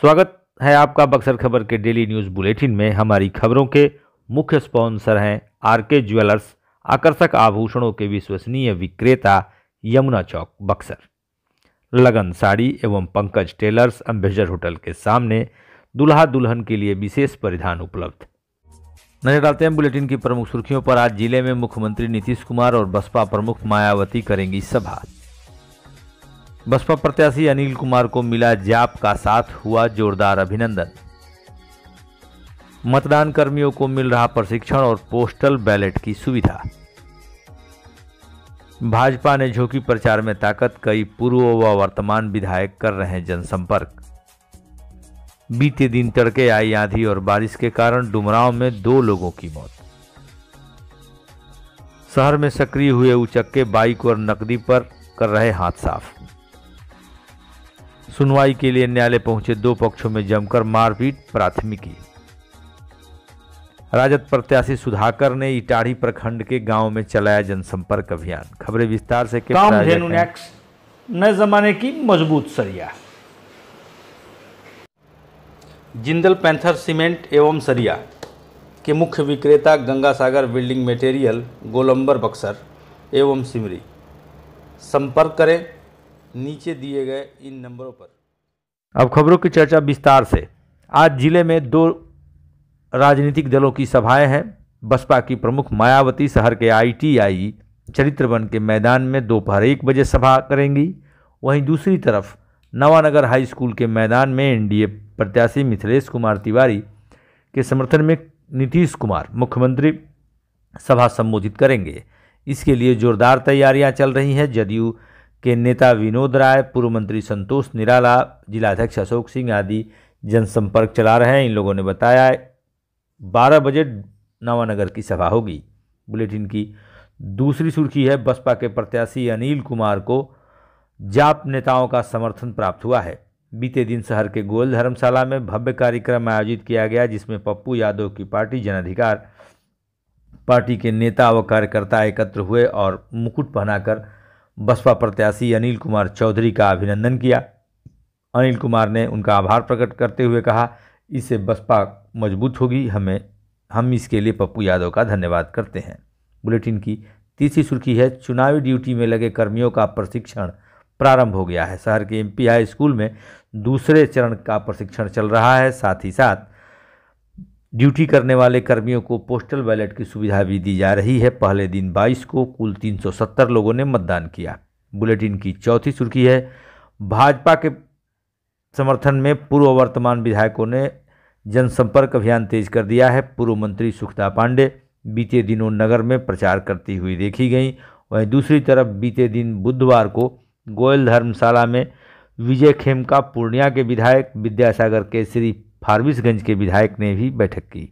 स्वागत है आपका बक्सर खबर के डेली न्यूज़ बुलेटिन में हमारी खबरों के मुख्य स्पॉन्सर हैं आरके ज्वेलर्स आकर्षक आभूषणों के विश्वसनीय विक्रेता यमुना चौक बक्सर लगन साड़ी एवं पंकज टेलर्स अम्बेजर होटल के सामने दुल्हा दुल्हन के लिए विशेष परिधान उपलब्ध नजर डालते हैं बुलेटिन की प्रमुख सुर्खियों पर आज जिले में मुख्यमंत्री नीतीश कुमार और बसपा प्रमुख मायावती करेंगी सभा बसपा प्रत्याशी अनिल कुमार को मिला जाप का साथ हुआ जोरदार अभिनंदन मतदान कर्मियों को मिल रहा प्रशिक्षण और पोस्टल बैलेट की सुविधा भाजपा ने झोंकी प्रचार में ताकत कई पूर्व व वर्तमान विधायक कर रहे हैं जनसंपर्क बीते दिन तड़के आई आंधी और बारिश के कारण डुमराव में दो लोगों की मौत शहर में सक्रिय हुए उचक्के बाइक और नकदी पर कर रहे हाथ साफ सुनवाई के लिए न्यायालय पहुंचे दो पक्षों में जमकर मारपीट प्राथमिकी राजद प्रत्याशी सुधाकर ने इटाढ़ी प्रखंड के गांव में चलाया जनसंपर्क अभियान खबरें विस्तार से नए जमाने की मजबूत सरिया जिंदल पैंथर सीमेंट एवं सरिया के मुख्य विक्रेता गंगा सागर बिल्डिंग मटेरियल गोलंबर बक्सर एवं सिमरी संपर्क करें नीचे दिए गए इन नंबरों पर अब खबरों की चर्चा विस्तार से आज जिले में दो राजनीतिक दलों की सभाएं हैं बसपा की प्रमुख मायावती शहर के आईटीआई चरित्रवन के मैदान में दोपहर एक बजे सभा करेंगी वहीं दूसरी तरफ नवानगर हाई स्कूल के मैदान में एनडीए प्रत्याशी मिथिलेश कुमार तिवारी के समर्थन में नीतीश कुमार मुख्यमंत्री सभा संबोधित करेंगे इसके लिए जोरदार तैयारियां चल रही हैं जदयू के नेता विनोद राय पूर्व मंत्री संतोष निराला जिलाध्यक्ष अशोक सिंह आदि जनसंपर्क चला रहे हैं इन लोगों ने बताया बारह बजे नवानगर की सभा होगी बुलेटिन की दूसरी सुर्खी है बसपा के प्रत्याशी अनिल कुमार को जाप नेताओं का समर्थन प्राप्त हुआ है बीते दिन शहर के गोल धर्मशाला में भव्य कार्यक्रम आयोजित किया गया जिसमें पप्पू यादव की पार्टी जन अधिकार पार्टी के नेता व कार्यकर्ता एकत्र हुए और मुकुट पहनाकर बसपा प्रत्याशी अनिल कुमार चौधरी का अभिनंदन किया अनिल कुमार ने उनका आभार प्रकट करते हुए कहा इससे बसपा मजबूत होगी हमें हम इसके लिए पप्पू यादव का धन्यवाद करते हैं बुलेटिन की तीसरी सुर्खी है चुनावी ड्यूटी में लगे कर्मियों का प्रशिक्षण प्रारंभ हो गया है शहर के एम हाई स्कूल में दूसरे चरण का प्रशिक्षण चल रहा है साथ ही साथ ड्यूटी करने वाले कर्मियों को पोस्टल बैलेट की सुविधा भी दी जा रही है पहले दिन 22 को कुल 370 लोगों ने मतदान किया बुलेटिन की चौथी सुर्खी है भाजपा के समर्थन में पूर्व वर्तमान विधायकों ने जनसंपर्क अभियान तेज कर दिया है पूर्व मंत्री सुखदा पांडे बीते दिनों नगर में प्रचार करती हुई देखी गई वहीं दूसरी तरफ बीते दिन बुधवार को गोयल धर्मशाला में विजय खेमका पूर्णिया के विधायक विद्यासागर केसरी फारबिसगंज के विधायक ने भी बैठक की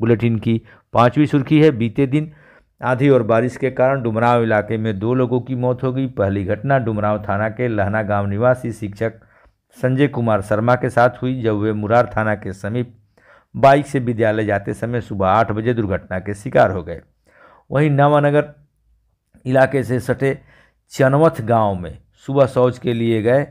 बुलेटिन की पांचवी सुर्खी है बीते दिन आधी और बारिश के कारण डुमराव इलाके में दो लोगों की मौत हो गई पहली घटना डुमराव थाना के लहना गांव निवासी शिक्षक संजय कुमार शर्मा के साथ हुई जब वे मुरार थाना के समीप बाइक से विद्यालय जाते समय सुबह आठ बजे दुर्घटना के शिकार हो गए वहीं नवानगर इलाके से सटे चनवथ गांव में सुबह शौच के लिए गए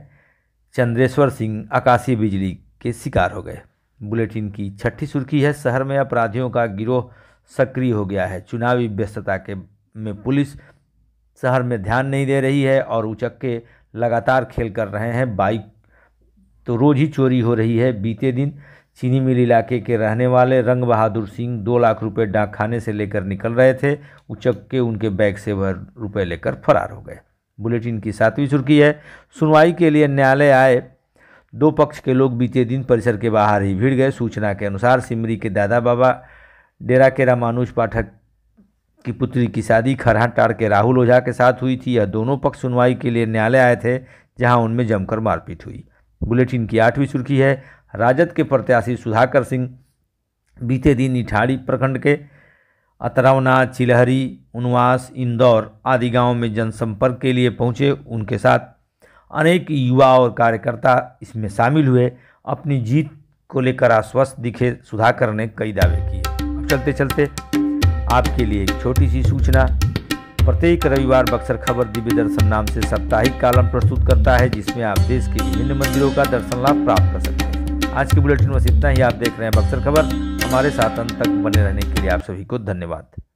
चंद्रेश्वर सिंह आकाशीय बिजली के शिकार हो गए बुलेटिन की छठी सुर्खी है शहर में अपराधियों का गिरोह सक्रिय हो गया है चुनावी व्यस्तता के में पुलिस शहर में ध्यान नहीं दे रही है और उचक्के लगातार खेल कर रहे हैं बाइक तो रोज ही चोरी हो रही है बीते दिन चीनी मिल इलाके के रहने वाले रंग बहादुर सिंह दो लाख रुपए डाक खाने से लेकर निकल रहे थे उचक्के उनके बैग से वह रुपये लेकर फरार हो गए बुलेटिन की सातवीं सुर्खी है सुनवाई के लिए न्यायालय आए दो पक्ष के लोग बीते दिन परिसर के बाहर ही भीड़ गए सूचना के अनुसार सिमरी के दादा बाबा डेरा के रामानुज पाठक की पुत्री की शादी खरहाटाड़ के राहुल ओझा के साथ हुई थी यह दोनों पक्ष सुनवाई के लिए न्यायालय आए थे जहां उनमें जमकर मारपीट हुई बुलेटिन की आठवीं सुर्खी है राजद के प्रत्याशी सुधाकर सिंह बीते दिन इठाड़ी प्रखंड के अतरावना चिलहरी उनवास इंदौर आदि गांव में जनसंपर्क के लिए पहुंचे उनके साथ अनेक युवा और कार्यकर्ता इसमें शामिल हुए अपनी जीत को लेकर आश्वस्त दिखे सुधाकर ने कई दावे किए अब चलते चलते आपके लिए एक छोटी सी सूचना प्रत्येक रविवार बक्सर खबर दिव्य दर्शन नाम से साप्ताहिक कालम प्रस्तुत करता है जिसमें आप देश के विभिन्न मंदिरों का दर्शन लाभ प्राप्त कर सकते हैं आज के बुलेटिन बस इतना ही आप देख रहे हैं बक्सर खबर हमारे साथ अंत तक बने रहने के लिए आप सभी को धन्यवाद